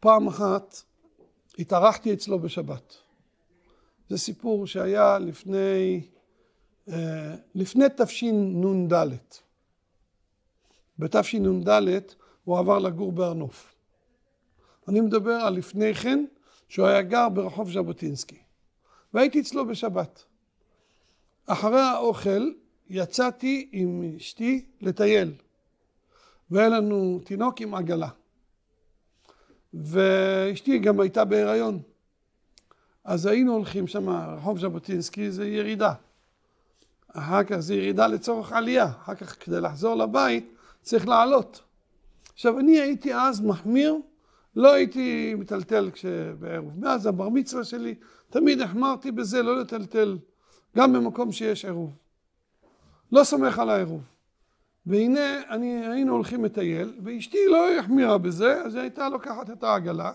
פעם אחת התארחתי אצלו בשבת. זה סיפור שהיה לפני, אה, לפני תשנ"ד. בתשנ"ד הוא עבר לגור בהר נוף. אני מדבר על לפני כן, שהוא היה גר ברחוב ז'בוטינסקי. והייתי אצלו בשבת. אחרי האוכל יצאתי עם אשתי לטייל. והיה לנו תינוק עם עגלה. ואשתי גם הייתה בהיריון. אז היינו הולכים שם, רחוב ז'בוטינסקי זה ירידה. אחר כך זה ירידה לצורך עלייה, אחר כך כדי לחזור לבית צריך לעלות. עכשיו אני הייתי אז מחמיר, לא הייתי מטלטל כשבערב. מאז הבר מצווה שלי תמיד החמרתי בזה לא לטלטל, גם במקום שיש עירוב. לא סומך על העירוב. והנה אני, היינו הולכים לטייל, ואשתי לא החמירה בזה, אז היא הייתה לוקחת את העגלה,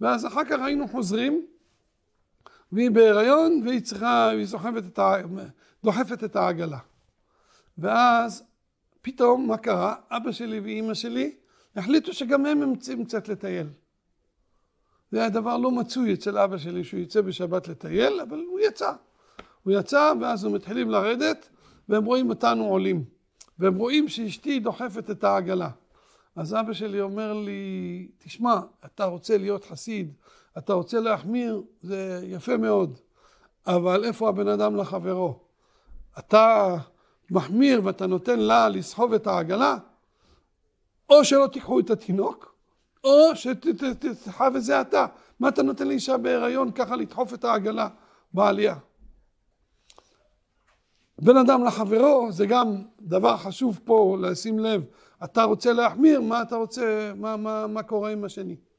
ואז אחר כך היינו חוזרים, והיא בהיריון, והיא צריכה, והיא זוכבת את ה... דוחפת את העגלה. ואז פתאום, מה קרה? אבא שלי ואימא שלי החליטו שגם הם ימצאים קצת לטייל. זה היה דבר לא מצוי אצל אבא שלי שהוא יצא בשבת לטייל, אבל הוא יצא. הוא יצא, ואז הם מתחילים לרדת, והם רואים אותנו עולים. והם רואים שאשתי דוחפת את העגלה. אז אבא שלי אומר לי, תשמע, אתה רוצה להיות חסיד, אתה רוצה להחמיר, זה יפה מאוד, אבל איפה הבן אדם לחברו? אתה מחמיר ואתה נותן לה לסחוב את העגלה? או שלא תיקחו את התינוק, או שתסחב את זה אתה. מה אתה נותן לאישה בהיריון ככה לדחוף את העגלה בעלייה? בין אדם לחברו זה גם דבר חשוב פה לשים לב, אתה רוצה להחמיר, מה אתה רוצה, מה, מה, מה קורה עם השני.